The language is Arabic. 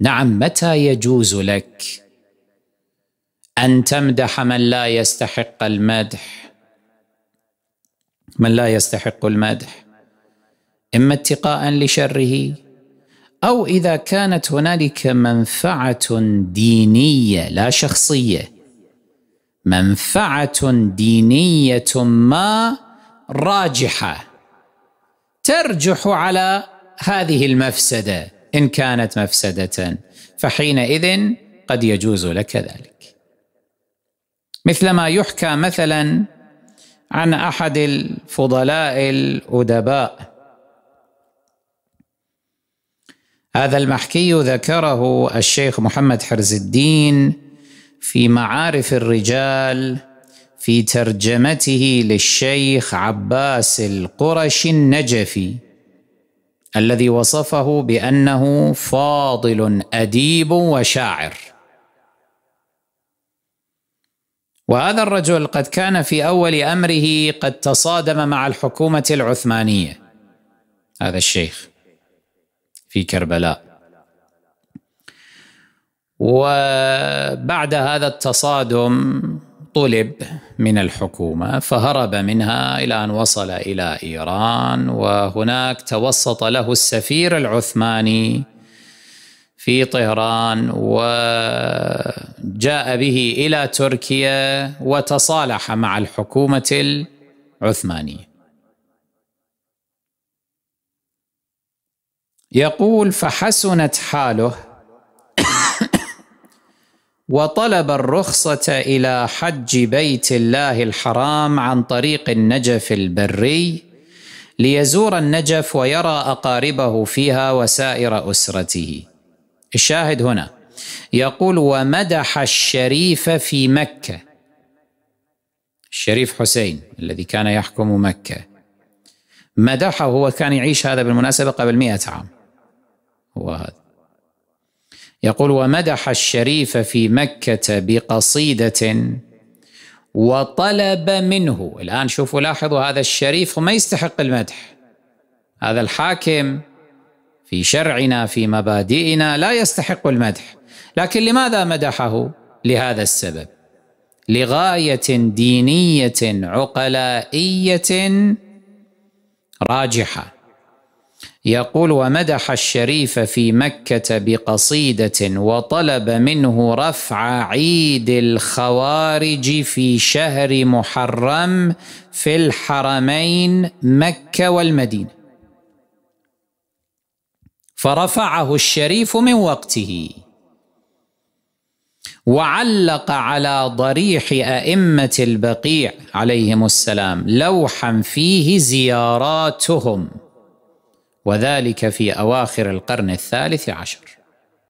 نعم متى يجوز لك ان تمدح من لا يستحق المدح من لا يستحق المدح اما اتقاء لشره او اذا كانت هنالك منفعه دينيه لا شخصيه منفعه دينيه ما راجحه ترجح على هذه المفسده ان كانت مفسده فحينئذ قد يجوز لك ذلك مثلما يحكى مثلا عن احد الفضلاء الادباء هذا المحكي ذكره الشيخ محمد حرز الدين في معارف الرجال في ترجمته للشيخ عباس القرشي النجفي الذي وصفه بانه فاضل اديب وشاعر وهذا الرجل قد كان في اول امره قد تصادم مع الحكومه العثمانيه هذا الشيخ في كربلاء وبعد هذا التصادم طلب من الحكومه فهرب منها الى ان وصل الى ايران وهناك توسط له السفير العثماني في طهران وجاء به الى تركيا وتصالح مع الحكومه العثمانيه يقول فحسنت حاله وطلب الرخصه الى حج بيت الله الحرام عن طريق النجف البري ليزور النجف ويرى اقاربه فيها وسائر اسرته الشاهد هنا يقول ومدح الشريف في مكه الشريف حسين الذي كان يحكم مكه مدحه وكان يعيش هذا بالمناسبه قبل مئة عام هو هذا يقول ومدح الشريف في مكه بقصيده وطلب منه الان شوفوا لاحظوا هذا الشريف ما يستحق المدح هذا الحاكم في شرعنا في مبادئنا لا يستحق المدح لكن لماذا مدحه لهذا السبب لغايه دينيه عقلائيه راجحه يقول ومدح الشريف في مكه بقصيده وطلب منه رفع عيد الخوارج في شهر محرم في الحرمين مكه والمدينه فرفعه الشريف من وقته وعلق على ضريح ائمه البقيع عليهم السلام لوحا فيه زياراتهم وذلك في أواخر القرن الثالث عشر